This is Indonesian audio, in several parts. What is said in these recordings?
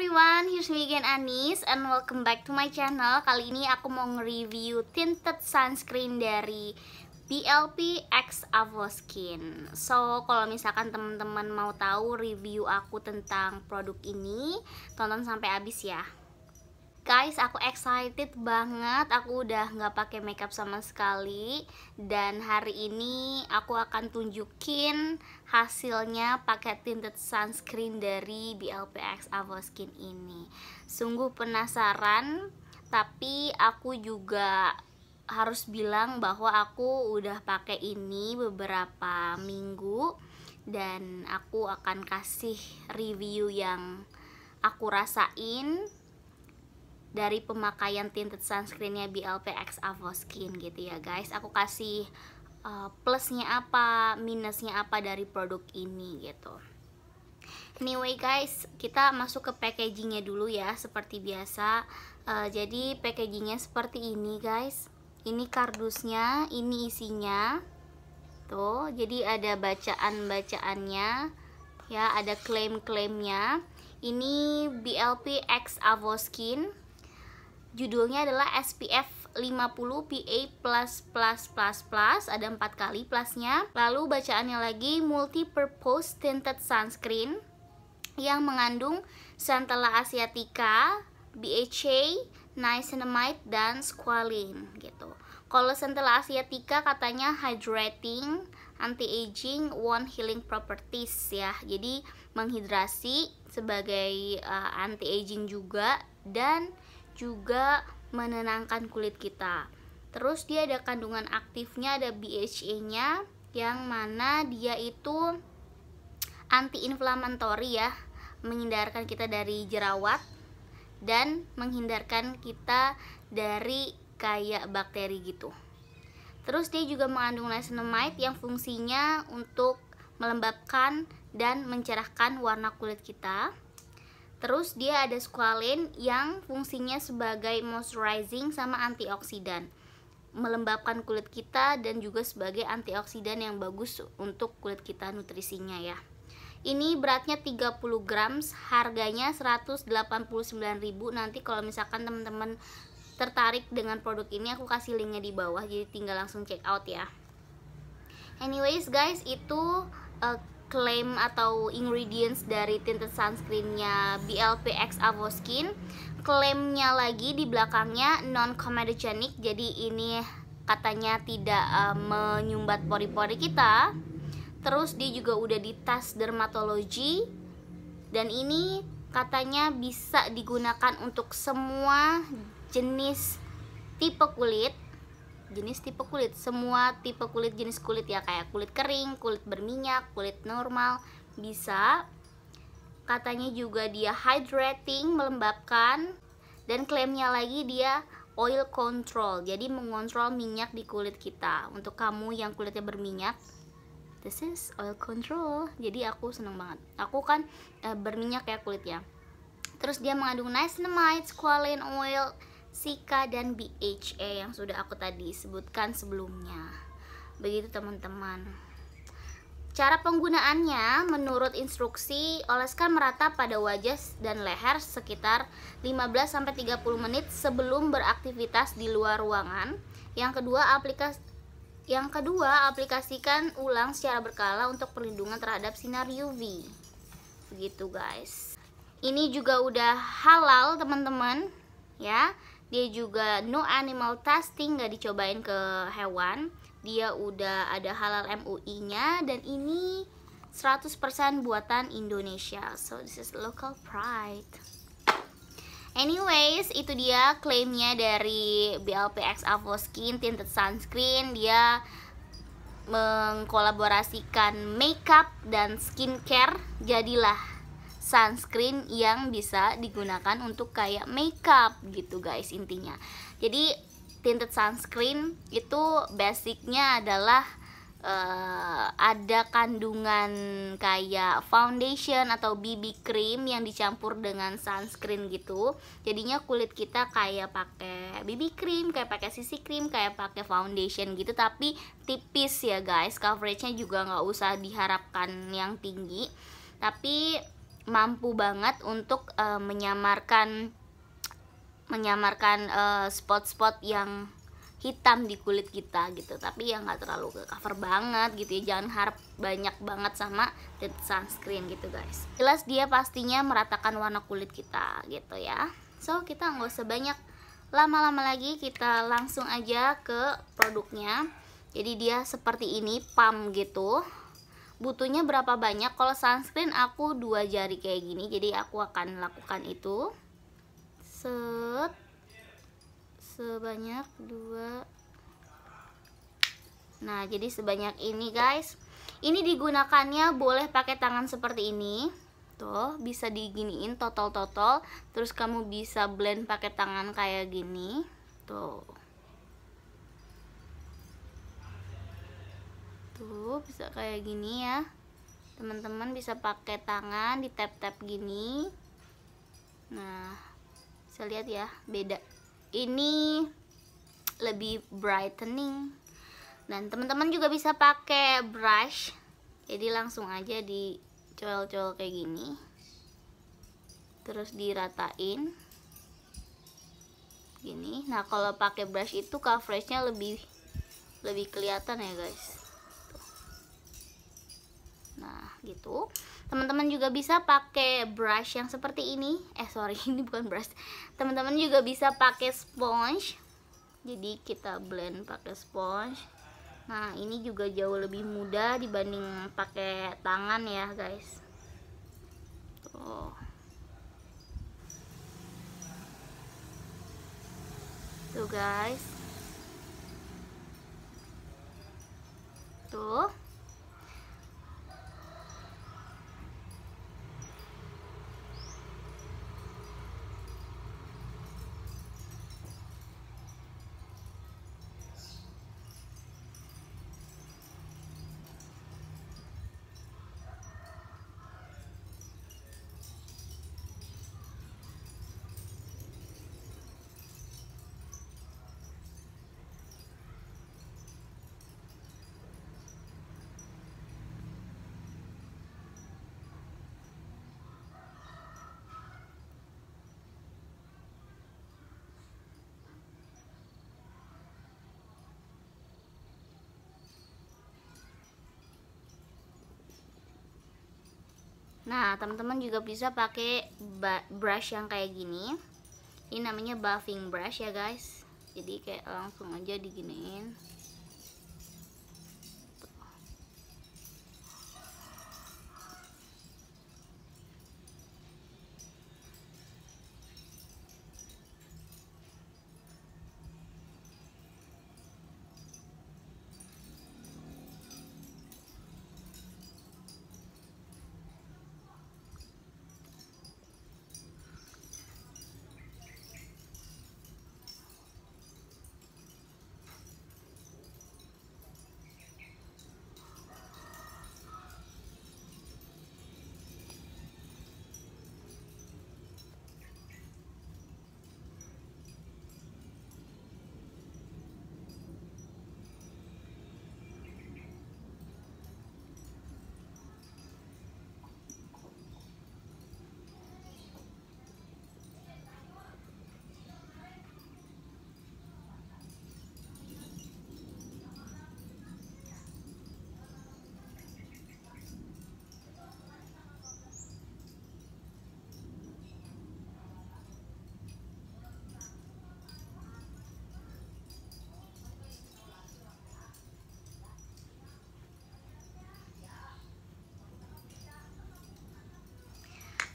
everyone, here's me again Anis and welcome back to my channel Kali ini aku mau nge-review tinted sunscreen dari BLP X Avoskin So, kalau misalkan teman-teman mau tahu review aku tentang produk ini Tonton sampai habis ya guys aku excited banget aku udah nggak pakai makeup sama sekali dan hari ini aku akan tunjukin hasilnya pakai tinted sunscreen dari BLPX Avoskin ini sungguh penasaran tapi aku juga harus bilang bahwa aku udah pakai ini beberapa minggu dan aku akan kasih review yang aku rasain dari pemakaian tinted sunscreennya BLPX Avoskin gitu ya guys aku kasih uh, plusnya apa minusnya apa dari produk ini gitu anyway guys kita masuk ke packagingnya dulu ya seperti biasa uh, jadi packagingnya seperti ini guys ini kardusnya ini isinya tuh jadi ada bacaan-bacaannya ya ada klaim-klaimnya ini BLP X Avoskin judulnya adalah SPF 50 PA++++ ada empat kali plusnya lalu bacaannya lagi multi purpose tinted sunscreen yang mengandung centella asiatica, BHA, niacinamide dan squalene gitu. Kalau centella asiatica katanya hydrating, anti aging, one healing properties ya. Jadi menghidrasi sebagai uh, eh, anti aging juga dan juga menenangkan kulit kita. Terus dia ada kandungan aktifnya ada BHA-nya yang mana dia itu antiinflamatori ya, menghindarkan kita dari jerawat dan menghindarkan kita dari kayak bakteri gitu. Terus dia juga mengandung niacinamide yang fungsinya untuk melembabkan dan mencerahkan warna kulit kita. Terus dia ada squalene yang fungsinya sebagai moisturizing sama antioksidan. Melembabkan kulit kita dan juga sebagai antioksidan yang bagus untuk kulit kita nutrisinya ya. Ini beratnya 30 gram, harganya 189.000. Nanti kalau misalkan teman-teman tertarik dengan produk ini aku kasih linknya di bawah jadi tinggal langsung check out ya. Anyways guys, itu uh, klaim atau ingredients dari tinted sunscreennya BLPX Avoskin klaimnya lagi di belakangnya non comedogenic jadi ini katanya tidak uh, menyumbat pori-pori kita terus dia juga udah di tes dermatologi dan ini katanya bisa digunakan untuk semua jenis tipe kulit jenis tipe kulit semua tipe kulit jenis kulit ya kayak kulit kering kulit berminyak kulit normal bisa katanya juga dia hydrating melembabkan dan klaimnya lagi dia oil control jadi mengontrol minyak di kulit kita untuk kamu yang kulitnya berminyak this is oil control jadi aku seneng banget aku kan eh, berminyak ya kulitnya terus dia mengandung niacinamide, squalene oil, Sika dan BHA yang sudah aku tadi sebutkan sebelumnya begitu teman-teman cara penggunaannya menurut instruksi oleskan merata pada wajah dan leher sekitar 15-30 menit sebelum beraktivitas di luar ruangan yang kedua aplikasi yang kedua aplikasikan ulang secara berkala untuk perlindungan terhadap sinar UV begitu guys ini juga udah halal teman-teman ya dia juga no animal testing nggak dicobain ke hewan dia udah ada halal MUI nya dan ini 100% buatan Indonesia so this is local pride Anyways, itu dia klaimnya dari BLPX Avoskin Tinted Sunscreen. Dia mengkolaborasikan makeup dan skincare. Jadilah sunscreen yang bisa digunakan untuk kayak makeup gitu guys intinya jadi tinted sunscreen itu basicnya adalah uh, ada kandungan kayak foundation atau BB cream yang dicampur dengan sunscreen gitu. Jadinya kulit kita kayak pakai BB cream, kayak pakai CC cream, kayak pakai foundation gitu tapi tipis ya guys. Coveragenya juga nggak usah diharapkan yang tinggi. Tapi mampu banget untuk uh, menyamarkan menyamarkan eh, spot-spot uh, yang hitam di kulit kita gitu tapi ya nggak terlalu ke cover banget gitu ya jangan harap banyak banget sama sunscreen gitu guys jelas dia pastinya meratakan warna kulit kita gitu ya so kita nggak usah banyak lama-lama lagi kita langsung aja ke produknya jadi dia seperti ini pump gitu butuhnya berapa banyak kalau sunscreen aku dua jari kayak gini jadi aku akan lakukan itu set sebanyak dua nah jadi sebanyak ini guys ini digunakannya boleh pakai tangan seperti ini tuh bisa diginiin total-total terus kamu bisa blend pakai tangan kayak gini tuh tuh bisa kayak gini ya teman-teman bisa pakai tangan di tap tap gini nah bisa lihat ya beda ini lebih brightening dan teman-teman juga bisa pakai brush jadi langsung aja di dicol-col kayak gini terus diratain gini nah kalau pakai brush itu coveragenya lebih lebih kelihatan ya guys gitu teman-teman juga bisa pakai brush yang seperti ini eh sorry ini bukan brush teman-teman juga bisa pakai sponge jadi kita blend pakai sponge nah ini juga jauh lebih mudah dibanding pakai tangan ya guys tuh tuh guys tuh Nah, teman-teman juga bisa pakai brush yang kayak gini. Ini namanya buffing brush ya, guys. Jadi kayak langsung aja diginiin.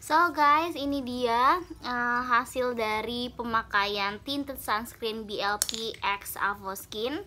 So guys, ini dia uh, hasil dari pemakaian tinted sunscreen BLP X Avo Skin.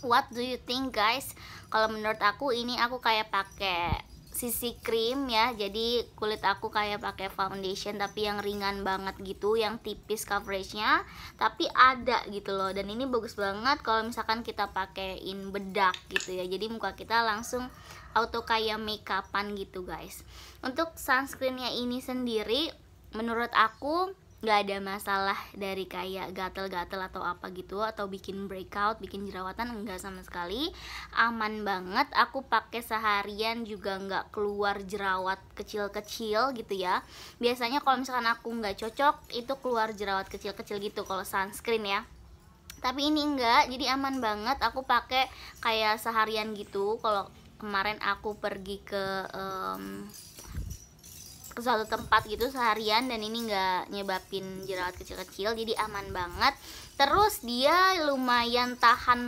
What do you think guys? Kalau menurut aku ini aku kayak pakai sisi krim ya jadi kulit aku kayak pakai foundation tapi yang ringan banget gitu yang tipis coveragenya tapi ada gitu loh dan ini bagus banget kalau misalkan kita pakaiin bedak gitu ya jadi muka kita langsung auto kayak makeupan gitu guys untuk sunscreennya ini sendiri menurut aku nggak ada masalah dari kayak gatel-gatel atau apa gitu atau bikin breakout bikin jerawatan enggak sama sekali aman banget aku pakai seharian juga nggak keluar jerawat kecil-kecil gitu ya biasanya kalau misalkan aku nggak cocok itu keluar jerawat kecil-kecil gitu kalau sunscreen ya tapi ini enggak jadi aman banget aku pakai kayak seharian gitu kalau kemarin aku pergi ke um, ke suatu tempat gitu seharian dan ini nggak nyebabin jerawat kecil-kecil jadi aman banget terus dia lumayan tahan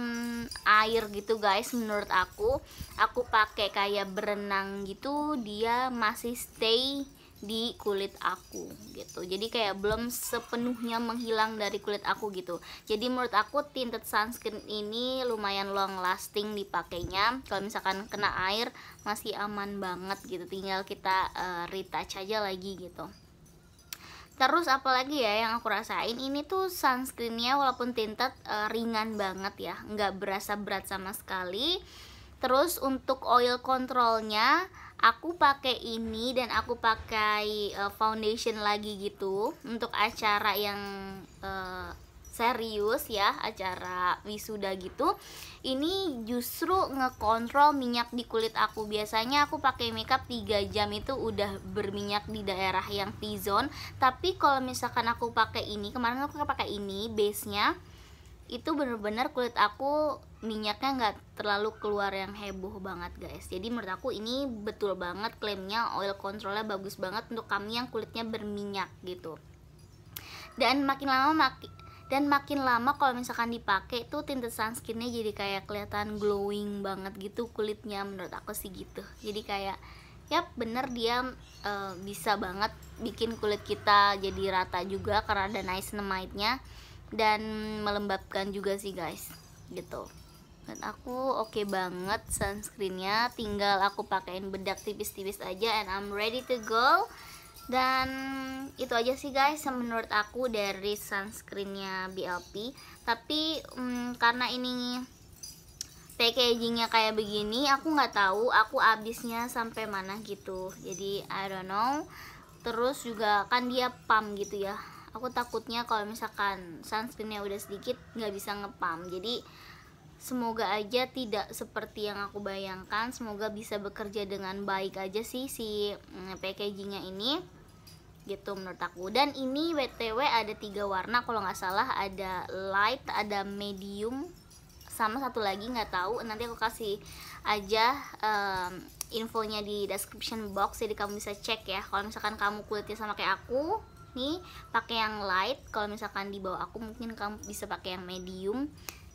air gitu guys menurut aku aku pakai kayak berenang gitu dia masih stay di kulit aku gitu jadi kayak belum sepenuhnya menghilang dari kulit aku gitu jadi menurut aku tinted sunscreen ini lumayan long lasting dipakainya kalau misalkan kena air masih aman banget gitu tinggal kita uh, retouch aja lagi gitu Terus apalagi ya yang aku rasain ini tuh sunscreennya walaupun tinted uh, ringan banget ya, nggak berasa berat sama sekali. Terus untuk oil controlnya aku pakai ini dan aku pakai uh, foundation lagi gitu untuk acara yang uh, serius ya acara wisuda gitu ini justru ngekontrol minyak di kulit aku biasanya aku pakai makeup 3 jam itu udah berminyak di daerah yang T-zone tapi kalau misalkan aku pakai ini kemarin aku pakai ini base nya itu bener-bener kulit aku minyaknya nggak terlalu keluar yang heboh banget guys jadi menurut aku ini betul banget klaimnya oil controlnya bagus banget untuk kami yang kulitnya berminyak gitu dan makin lama makin dan makin lama kalau misalkan dipakai tuh tinte sunscreennya jadi kayak kelihatan glowing banget gitu kulitnya menurut aku sih gitu jadi kayak ya bener dia e, bisa banget bikin kulit kita jadi rata juga karena ada niacinamide-nya dan melembabkan juga sih guys gitu dan aku oke okay banget sunscreennya tinggal aku pakaiin bedak tipis-tipis aja and I'm ready to go dan itu aja sih guys menurut aku dari sunscreennya BLP tapi hmm, karena ini packagingnya kayak begini aku nggak tahu aku abisnya sampai mana gitu jadi I don't know terus juga kan dia pump gitu ya aku takutnya kalau misalkan sunscreennya udah sedikit nggak bisa ngepam jadi semoga aja tidak seperti yang aku bayangkan semoga bisa bekerja dengan baik aja sih si mm, packagingnya ini gitu menurut aku dan ini btw ada tiga warna kalau nggak salah ada light ada medium sama satu lagi nggak tahu nanti aku kasih aja um, infonya di description box jadi kamu bisa cek ya kalau misalkan kamu kulitnya sama kayak aku nih pakai yang light kalau misalkan di bawah aku mungkin kamu bisa pakai yang medium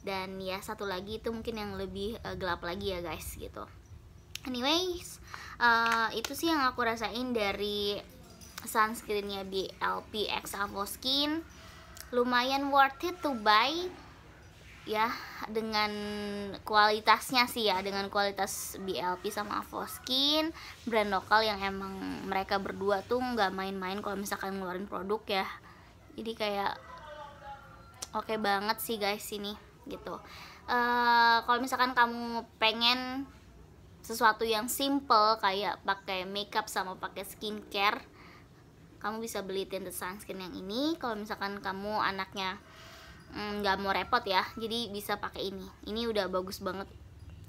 dan ya satu lagi itu mungkin yang lebih uh, gelap lagi ya guys gitu anyways uh, itu sih yang aku rasain dari sunscreennya BLP X Avoskin lumayan worth it to buy ya dengan kualitasnya sih ya dengan kualitas BLP sama Avoskin brand lokal yang emang mereka berdua tuh nggak main-main kalau misalkan ngeluarin produk ya jadi kayak oke okay banget sih guys ini gitu uh, kalau misalkan kamu pengen sesuatu yang simple kayak pakai makeup sama pakai skincare kamu bisa beli tinted sunscreen yang ini kalau misalkan kamu anaknya Mm, nggak mm, mau repot ya jadi bisa pakai ini ini udah bagus banget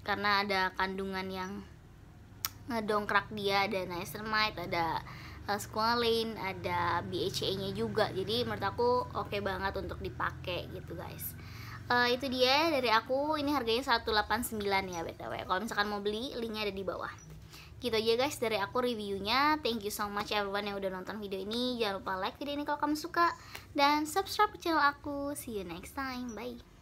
karena ada kandungan yang ngedongkrak dia ada niacinamide ada eh, squalene ada BHA nya juga jadi menurut aku oke okay banget untuk dipakai gitu guys uh, itu dia dari aku ini harganya 189 ya btw kalau misalkan mau beli linknya ada di bawah gitu aja guys dari aku reviewnya thank you so much everyone yang udah nonton video ini jangan lupa like video ini kalau kamu suka dan subscribe channel aku see you next time bye